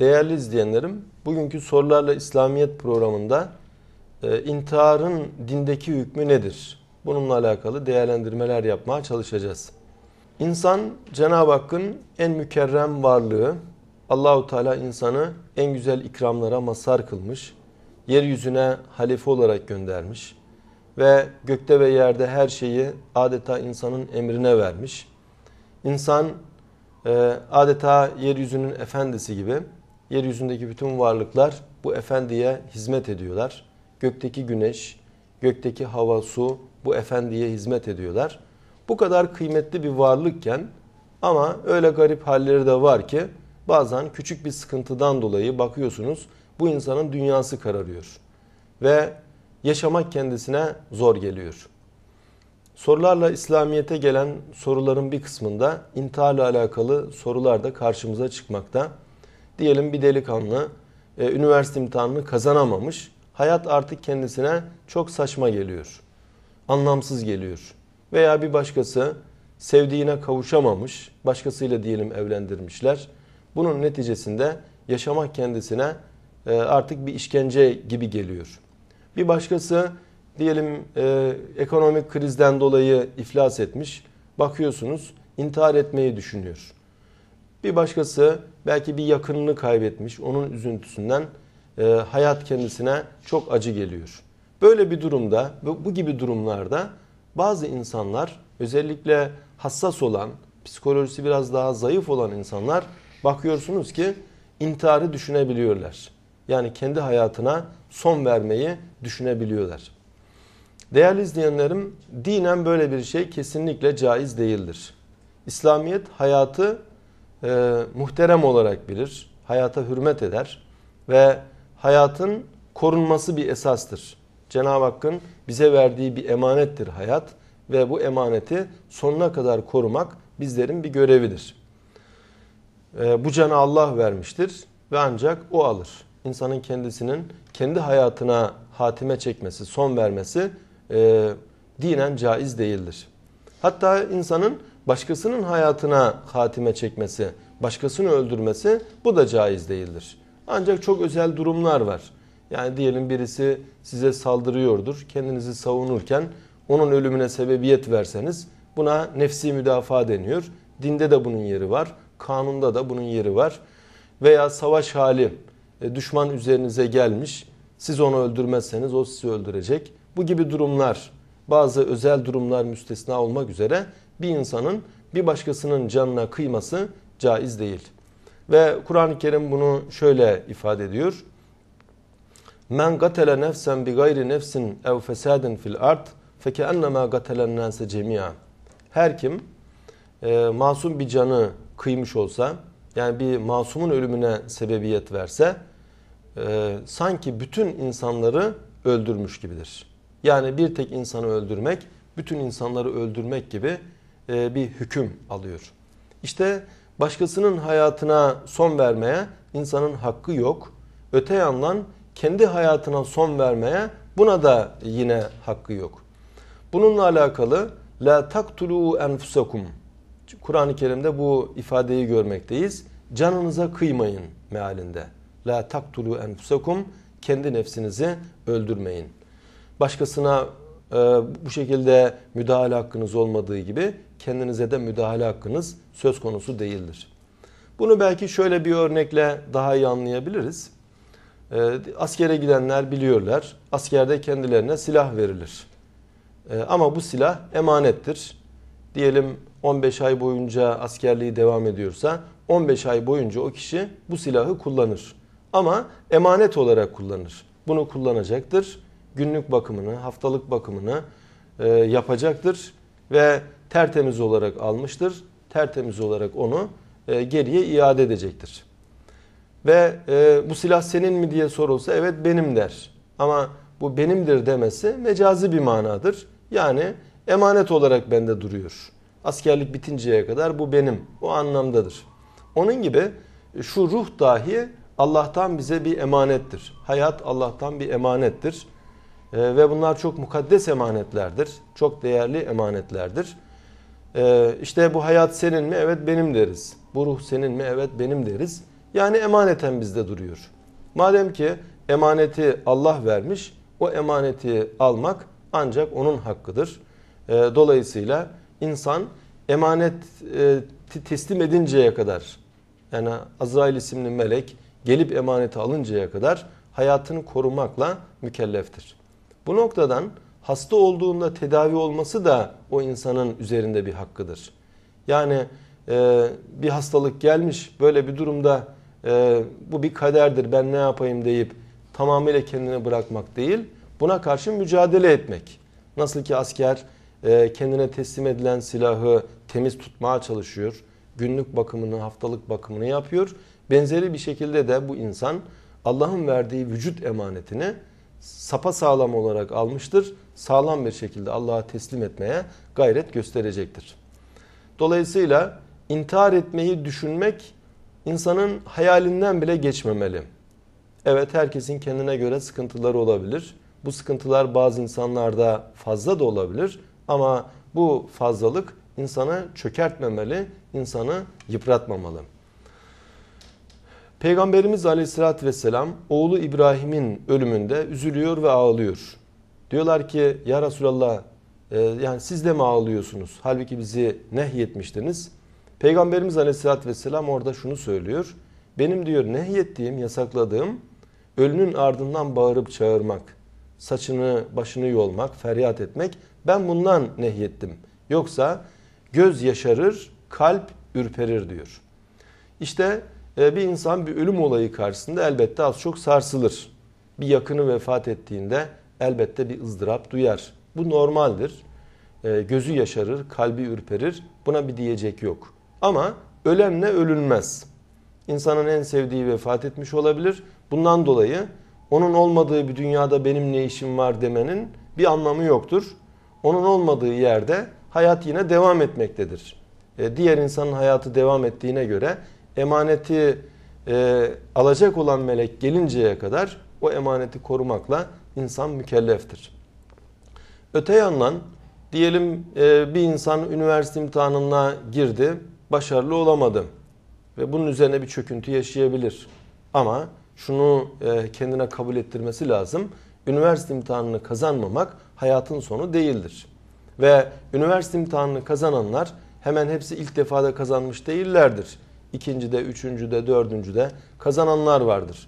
Değerli izleyenlerim, bugünkü Sorularla İslamiyet programında e, intiharın dindeki hükmü nedir? Bununla alakalı değerlendirmeler yapmaya çalışacağız. İnsan Cenab-ı Hakk'ın en mükerrem varlığı. Allahu Teala insanı en güzel ikramlara masar kılmış. Yeryüzüne halife olarak göndermiş ve gökte ve yerde her şeyi adeta insanın emrine vermiş. İnsan e, adeta yeryüzünün efendisi gibi Yeryüzündeki bütün varlıklar bu efendiye hizmet ediyorlar. Gökteki güneş, gökteki hava, su bu efendiye hizmet ediyorlar. Bu kadar kıymetli bir varlıkken ama öyle garip halleri de var ki bazen küçük bir sıkıntıdan dolayı bakıyorsunuz bu insanın dünyası kararıyor. Ve yaşamak kendisine zor geliyor. Sorularla İslamiyet'e gelen soruların bir kısmında intiharla alakalı sorular da karşımıza çıkmakta diyelim bir delikanlı e, üniversite imtihanını kazanamamış. Hayat artık kendisine çok saçma geliyor. Anlamsız geliyor. Veya bir başkası sevdiğine kavuşamamış, başkasıyla diyelim evlendirmişler. Bunun neticesinde yaşamak kendisine e, artık bir işkence gibi geliyor. Bir başkası diyelim e, ekonomik krizden dolayı iflas etmiş. Bakıyorsunuz intihar etmeyi düşünüyor. Bir başkası belki bir yakınını kaybetmiş, onun üzüntüsünden e, hayat kendisine çok acı geliyor. Böyle bir durumda, bu, bu gibi durumlarda bazı insanlar özellikle hassas olan, psikolojisi biraz daha zayıf olan insanlar bakıyorsunuz ki intiharı düşünebiliyorlar. Yani kendi hayatına son vermeyi düşünebiliyorlar. Değerli izleyenlerim, dinen böyle bir şey kesinlikle caiz değildir. İslamiyet hayatı e, muhterem olarak bilir, hayata hürmet eder ve hayatın korunması bir esastır. Cenab-ı Hakk'ın bize verdiği bir emanettir hayat ve bu emaneti sonuna kadar korumak bizlerin bir görevidir. E, bu canı Allah vermiştir ve ancak o alır. İnsanın kendisinin kendi hayatına hatime çekmesi, son vermesi e, dinen caiz değildir. Hatta insanın başkasının hayatına hatime çekmesi, başkasını öldürmesi bu da caiz değildir. Ancak çok özel durumlar var. Yani diyelim birisi size saldırıyordur. Kendinizi savunurken onun ölümüne sebebiyet verseniz buna nefsi müdafaa deniyor. Dinde de bunun yeri var. Kanunda da bunun yeri var. Veya savaş hali e, düşman üzerinize gelmiş. Siz onu öldürmezseniz o sizi öldürecek. Bu gibi durumlar bazı özel durumlar müstesna olmak üzere bir insanın bir başkasının canına kıyması caiz değil. Ve Kur'an-ı Kerim bunu şöyle ifade ediyor. Men gatele nefsen bi gayri nefsin ev fesadin fil art fekeennemâ gatelen nâse cemî'a. Her kim e, masum bir canı kıymış olsa yani bir masumun ölümüne sebebiyet verse e, sanki bütün insanları öldürmüş gibidir. Yani bir tek insanı öldürmek bütün insanları öldürmek gibi e, bir hüküm alıyor. İşte başkasının hayatına son vermeye insanın hakkı yok. Öte yandan kendi hayatına son vermeye buna da yine hakkı yok. Bununla alakalı la taktulu enfusakum. Kur'an-ı Kerim'de bu ifadeyi görmekteyiz. Canınıza kıymayın mealinde. La taktulu enfusakum kendi nefsinizi öldürmeyin. Başkasına ee, bu şekilde müdahale hakkınız olmadığı gibi kendinize de müdahale hakkınız söz konusu değildir. Bunu belki şöyle bir örnekle daha iyi anlayabiliriz. Ee, askere gidenler biliyorlar. Askerde kendilerine silah verilir. Ee, ama bu silah emanettir. Diyelim 15 ay boyunca askerliği devam ediyorsa 15 ay boyunca o kişi bu silahı kullanır. Ama emanet olarak kullanır. Bunu kullanacaktır günlük bakımını, haftalık bakımını e, yapacaktır ve tertemiz olarak almıştır. Tertemiz olarak onu e, geriye iade edecektir. Ve e, bu silah senin mi diye sorulsa evet benim der. Ama bu benimdir demesi mecazi bir manadır. Yani emanet olarak bende duruyor. Askerlik bitinceye kadar bu benim. O anlamdadır. Onun gibi e, şu ruh dahi Allah'tan bize bir emanettir. Hayat Allah'tan bir emanettir. E, ve bunlar çok mukaddes emanetlerdir. Çok değerli emanetlerdir. E, işte bu hayat senin mi? Evet benim deriz. Bu ruh senin mi? Evet benim deriz. Yani emaneten bizde duruyor. Madem ki emaneti Allah vermiş, o emaneti almak ancak onun hakkıdır. E, dolayısıyla insan emanet e, teslim edinceye kadar yani Azrail isimli melek gelip emaneti alıncaya kadar hayatını korumakla mükelleftir. Bu noktadan hasta olduğunda tedavi olması da o insanın üzerinde bir hakkıdır. Yani e, bir hastalık gelmiş böyle bir durumda e, bu bir kaderdir ben ne yapayım deyip tamamıyla kendine bırakmak değil buna karşı mücadele etmek. Nasıl ki asker e, kendine teslim edilen silahı temiz tutmaya çalışıyor. Günlük bakımını, haftalık bakımını yapıyor. Benzeri bir şekilde de bu insan Allah'ın verdiği vücut emanetini sapa sağlam olarak almıştır. Sağlam bir şekilde Allah'a teslim etmeye gayret gösterecektir. Dolayısıyla intihar etmeyi düşünmek insanın hayalinden bile geçmemeli. Evet herkesin kendine göre sıkıntıları olabilir. Bu sıkıntılar bazı insanlarda fazla da olabilir ama bu fazlalık insanı çökertmemeli, insanı yıpratmamalı. Peygamberimiz aleyhissalatü vesselam oğlu İbrahim'in ölümünde üzülüyor ve ağlıyor. Diyorlar ki ya Resulallah e, yani siz de mi ağlıyorsunuz? Halbuki bizi nehyetmiştiniz. Peygamberimiz aleyhissalatü vesselam orada şunu söylüyor. Benim diyor nehyettiğim, yasakladığım ölünün ardından bağırıp çağırmak, saçını başını yolmak, feryat etmek. Ben bundan nehyettim. Yoksa göz yaşarır, kalp ürperir diyor. İşte bu ee, bir insan bir ölüm olayı karşısında elbette az çok sarsılır. Bir yakını vefat ettiğinde elbette bir ızdırap duyar. Bu normaldir. Ee, gözü yaşarır, kalbi ürperir. Buna bir diyecek yok. Ama ölenle ölünmez. İnsanın en sevdiği vefat etmiş olabilir. Bundan dolayı onun olmadığı bir dünyada benim ne işim var demenin bir anlamı yoktur. Onun olmadığı yerde hayat yine devam etmektedir. Ee, diğer insanın hayatı devam ettiğine göre emaneti e, alacak olan melek gelinceye kadar o emaneti korumakla insan mükelleftir. Öte yandan diyelim e, bir insan üniversite imtihanına girdi, başarılı olamadı ve bunun üzerine bir çöküntü yaşayabilir. Ama şunu e, kendine kabul ettirmesi lazım. Üniversite imtihanını kazanmamak hayatın sonu değildir. Ve üniversite imtihanını kazananlar hemen hepsi ilk defada kazanmış değillerdir ikincide, üçüncüde, dördüncüde kazananlar vardır.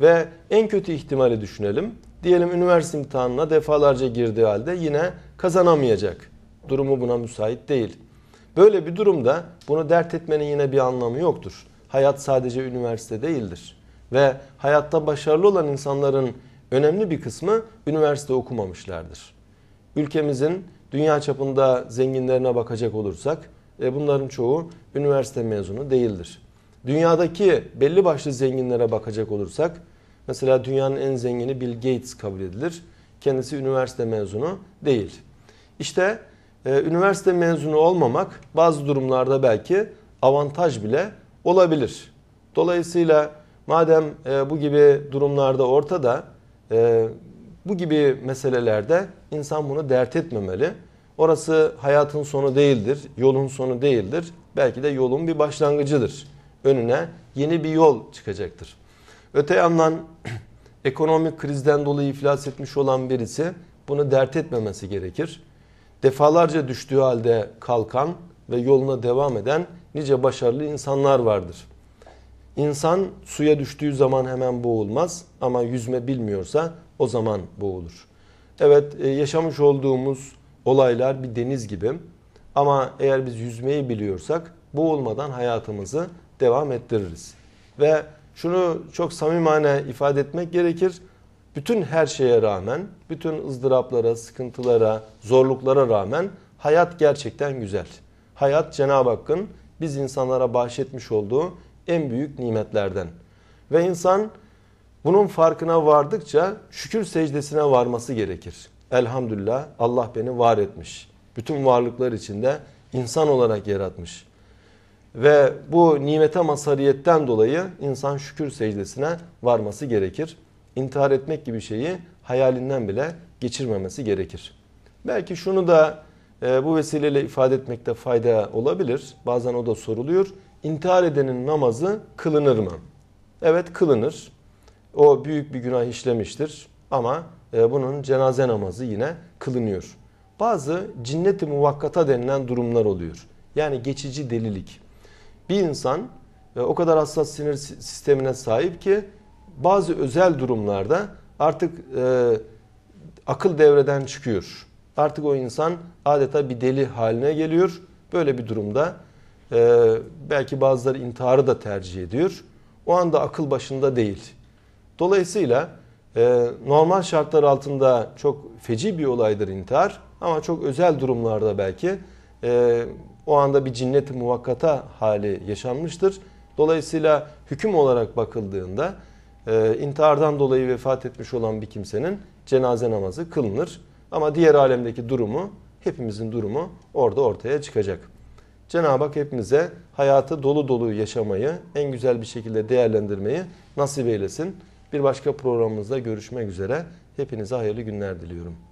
Ve en kötü ihtimali düşünelim. Diyelim üniversite imtihanına defalarca girdiği halde yine kazanamayacak. Durumu buna müsait değil. Böyle bir durumda bunu dert etmenin yine bir anlamı yoktur. Hayat sadece üniversite değildir. Ve hayatta başarılı olan insanların önemli bir kısmı üniversite okumamışlardır. Ülkemizin dünya çapında zenginlerine bakacak olursak e, bunların çoğu üniversite mezunu değildir. Dünyadaki belli başlı zenginlere bakacak olursak mesela dünyanın en zengini Bill Gates kabul edilir. Kendisi üniversite mezunu değil. İşte e, üniversite mezunu olmamak bazı durumlarda belki avantaj bile olabilir. Dolayısıyla madem e, bu gibi durumlarda ortada bu gibi meselelerde insan bunu dert etmemeli. Orası hayatın sonu değildir, yolun sonu değildir. Belki de yolun bir başlangıcıdır. Önüne yeni bir yol çıkacaktır. Öte yandan ekonomik krizden dolayı iflas etmiş olan birisi bunu dert etmemesi gerekir. Defalarca düştüğü halde kalkan ve yoluna devam eden nice başarılı insanlar vardır. İnsan suya düştüğü zaman hemen boğulmaz ama yüzme bilmiyorsa o zaman boğulur. Evet e, yaşamış olduğumuz olaylar bir deniz gibi. Ama eğer biz yüzmeyi biliyorsak boğulmadan hayatımızı devam ettiririz. Ve şunu çok samimane ifade etmek gerekir. Bütün her şeye rağmen, bütün ızdıraplara, sıkıntılara, zorluklara rağmen hayat gerçekten güzel. Hayat Cenab-ı Hakk'ın biz insanlara bahşetmiş olduğu en büyük nimetlerden. Ve insan bunun farkına vardıkça şükür secdesine varması gerekir. Elhamdülillah Allah beni var etmiş. Bütün varlıklar içinde insan olarak yaratmış. Ve bu nimete mazhariyetten dolayı insan şükür secdesine varması gerekir. İntihar etmek gibi şeyi hayalinden bile geçirmemesi gerekir. Belki şunu da e, bu vesileyle ifade etmekte fayda olabilir. Bazen o da soruluyor. İntihar edenin namazı kılınır mı? Evet kılınır. O büyük bir günah işlemiştir ama e, bunun cenaze namazı yine kılınıyor. Bazı cinnet-i muvakkata denilen durumlar oluyor. Yani geçici delilik. Bir insan e, o kadar hassas sinir sistemine sahip ki bazı özel durumlarda artık e, akıl devreden çıkıyor. Artık o insan adeta bir deli haline geliyor. Böyle bir durumda e, belki bazıları intiharı da tercih ediyor. O anda akıl başında değil. Dolayısıyla ee, normal şartlar altında çok feci bir olaydır intihar ama çok özel durumlarda belki ee, o anda bir cinnet muvakkata hali yaşanmıştır. Dolayısıyla hüküm olarak bakıldığında e, intihardan dolayı vefat etmiş olan bir kimsenin cenaze namazı kılınır. Ama diğer alemdeki durumu, hepimizin durumu orada ortaya çıkacak. Cenab-ı Hak hepimize hayatı dolu dolu yaşamayı, en güzel bir şekilde değerlendirmeyi nasip eylesin. Bir başka programımızda görüşmek üzere. Hepinize hayırlı günler diliyorum.